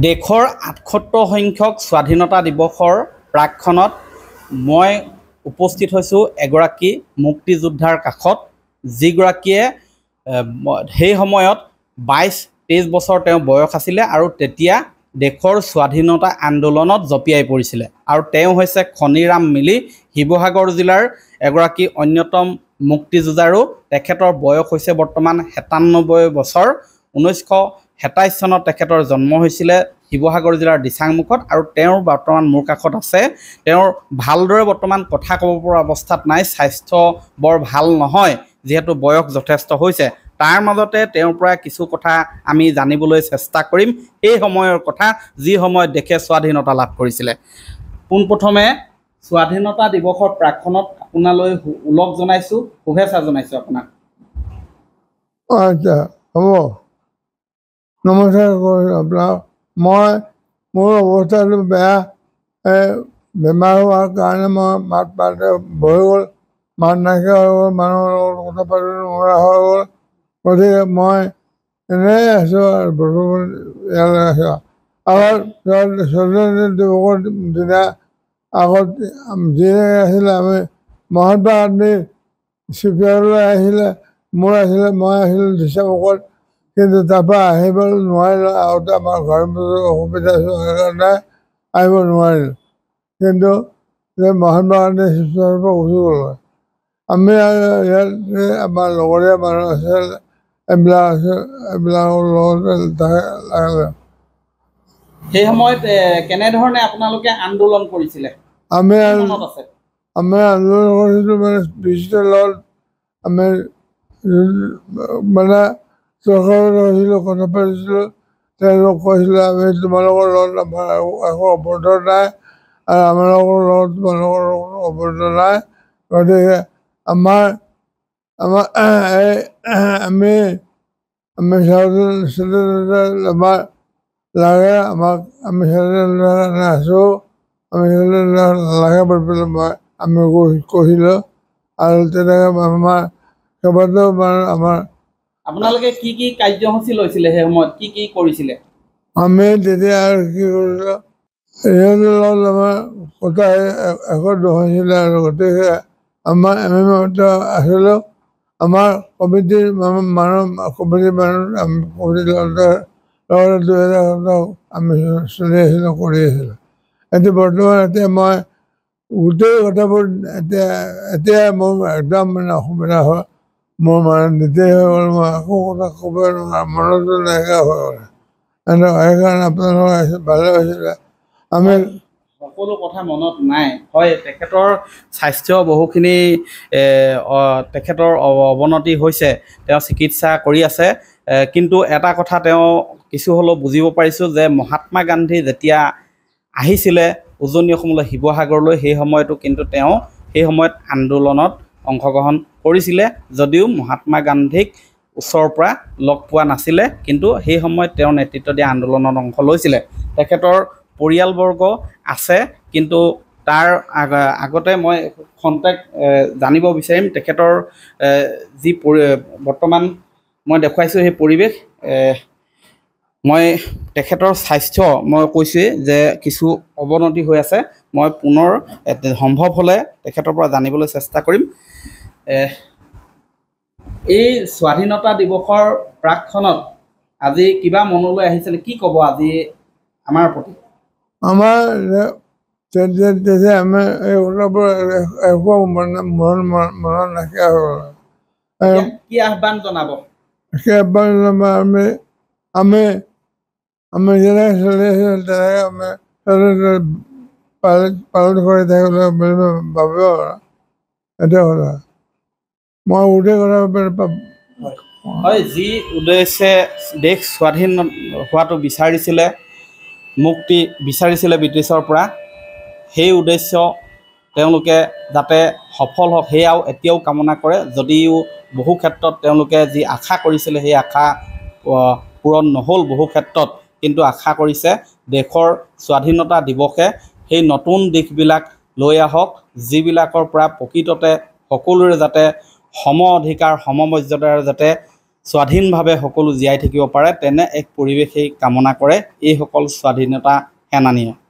দেশৰ আঠসত্তৰ সংখ্যক স্বাধীনতা দিৱসৰ প্ৰাকখনত মই উপস্থিত হৈছোঁ এগৰাকী মুক্তিযোদ্ধাৰ কাষত যিগৰাকীয়ে সেই সময়ত বাইছ তেইছ বছৰ তেওঁ বয়স আছিলে আৰু তেতিয়া দেশৰ স্বাধীনতা আন্দোলনত জঁপিয়াই পৰিছিলে আৰু তেওঁ হৈছে খনিৰাম মিলি শিৱসাগৰ জিলাৰ এগৰাকী অন্যতম মুক্তিযুঁজাৰু তেখেতৰ বয়স হৈছে বৰ্তমান সাতান্নব্বৈ বছৰ ঊনৈছশ সাতাইছ চনত তেখেতৰ জন্ম হৈছিলে শিৱসাগৰ জিলাৰ দিচাংমুখত আৰু তেওঁ বৰ্তমান মোৰ কাষত আছে তেওঁৰ ভালদৰে বৰ্তমান কথা ক'ব পৰা অৱস্থাত নাই স্বাস্থ্য বৰ ভাল নহয় যিহেতু বয়স যথেষ্ট হৈছে তাৰ মাজতে তেওঁৰ পৰা কিছু কথা আমি জানিবলৈ চেষ্টা কৰিম সেই সময়ৰ কথা যি সময়ত দেশে স্বাধীনতা লাভ কৰিছিলে পোনপ্ৰথমে স্বাধীনতা দিৱসৰ প্ৰাক্ষণত আপোনালৈ ওলগ জনাইছোঁ শুভেচ্ছা জনাইছোঁ আপোনাক হ'ব নমস্কাৰ কৰিছোঁ আপোনাক মই মোৰ অৱস্থাটো বেয়া বেমাৰ হোৱাৰ কাৰণে মই মাত পাতে ভৈ গ'ল মাত নাইকিয়া হৈ গ'ল মানুহৰ লগত কথা পাতি নোৱাৰা হৈ গ'ল গতিকে মই এনেই আছোঁ আৰু বৰ্তমান ইয়ালৈ আছোঁ আৰু স্বাধীনতা দিৱসৰ দিনা আগত যিদৰে আছিলে আমি মহাত্মা গান্ধী চি পি আহিলে মোৰ আহিলে মই আহিলোঁ দিচাংকত কিন্তু তাৰপৰা আহিব নোৱাৰিলোঁ আৰু আমাৰ ঘৰৰ অসুবিধা চোৱাৰ আহিব নোৱাৰিলোঁ কিন্তু মহাত্মা গান্ধী শিৱসাগৰৰ পৰা উঠি গ'লো আমি ইয়াত আমাৰ লগৰীয়া মানুহ আছে এইবিলাক আছে এইবিলাকৰ লগত সেই সময়ত কেনেধৰণে আপোনালোকে আন্দোলন কৰিছিলে আমি আমি আন্দোলন কৰিছিলোঁ মানে বিজিটেলত আমি মানে চৰকাৰলৈ আহিলোঁ কনফাৰেঞ্চলৈ তেওঁলোক কৈছিলে আমি তোমালোকৰ লগত আমাৰ একো অভদ্ৰ নাই আৰু আমাৰ লগত তোমালোকৰ কোনো অভদ্ৰ নাই গতিকে আমাৰ আমাৰ এই আমি আমি চাউল লাগে আমাক আমি চাউলেন আছোঁ আমি নালাগে বুলি মই আমি কৈছিলোঁ আৰু তেনেকৈ আমাৰ কেইবাটাও মানে আমাৰ আপোনালোকে কি কি কাৰ্যসূচী লৈছিলে সেই সময়ত কি কি কৰিছিলে আমি তেতিয়া কি কৰিছিলোঁ আমাৰ কথা হৈছিলে আৰু গতিকে আমাৰ এম এম আছিলোঁ আমাৰ কমিটিৰ মানুহ কমিটিৰ মানুহ আমি কমিটিৰ দুহেজাৰ আমি চলি আছিলোঁ কৰি আছিলোঁ এতিয়া বৰ্তমান এতিয়া মই গোটেই কথাবোৰ এতিয়া এতিয়া মোৰ একদম মানে অসুবিধা হয় মোৰ মানে দিগদাৰ হৈ গ'ল মই একো কথা ক'বই নোৱাৰো মনতো নাইকিয়া হৈ গ'ল সেইকাৰণে আপোনালোকৰ ভালে হৈছিলে আমি সকলো কথা মনত নাই হয় তেখেতৰ স্বাস্থ্য বহুখিনি তেখেতৰ অৱনতি হৈছে তেওঁ চিকিৎসা কৰি আছে কিন্তু এটা কথা তেওঁ কিছু হ'লেও বুজিব পাৰিছোঁ যে মহাত্মা গান্ধী যেতিয়া আহিছিলে উজনি অসমলৈ শিৱসাগৰলৈ সেই সময়তো কিন্তু তেওঁ সেই সময়ত আন্দোলনত অংশগ্ৰহণ কৰিছিলে যদিও মহাত্মা গান্ধীক ওচৰৰ পৰা লগ পোৱা নাছিলে কিন্তু সেই সময়ত তেওঁ নেতৃত্ব দিয়া আন্দোলনত অংশ লৈছিলে তেখেতৰ পৰিয়ালবৰ্গ আছে কিন্তু তাৰ আগতে মই খন্তেক জানিব বিচাৰিম তেখেতৰ যি বৰ্তমান মই দেখুৱাইছোঁ সেই পৰিৱেশ মই তেখেতৰ স্বাস্থ্য মই কৈছোঁৱেই যে কিছু অৱনতি হৈ আছে মই পুনৰ সম্ভৱ হ'লে তেখেতৰ পৰা জানিবলৈ চেষ্টা কৰিম এই স্বাধীনতা দিৱসৰ প্ৰাকখনত আজি কিবা মনলৈ আহিছিলে কি ক'ব আজি আমাৰ প্ৰতি কি আহ্বান জনাব পালন কৰি থাকিবলৈ মই উদয় হয় যি উদ্দেশ্যে দেশ স্বাধীন হোৱাটো বিচাৰিছিলে মুক্তি বিচাৰিছিলে ব্ৰিটিছৰ পৰা সেই উদ্দেশ্য তেওঁলোকে যাতে সফল হওক সেয়াও এতিয়াও কামনা কৰে যদিও বহু ক্ষেত্ৰত তেওঁলোকে যি আশা কৰিছিলে সেই আশা পূৰণ নহ'ল বহু ক্ষেত্ৰত কিন্তু আশা কৰিছে দেশৰ স্বাধীনতা দিৱসে সেই নতুন দিশবিলাক লৈ আহক যিবিলাকৰ পৰা প্ৰকৃততে সকলোৰে যাতে সম অধিকাৰ সমমৰ্যাদাৰে যাতে স্বাধীনভাৱে সকলো জীয়াই থাকিব পাৰে তেনে এক পৰিৱেশেই কামনা কৰে এইসকল স্বাধীনতা সেনানীয়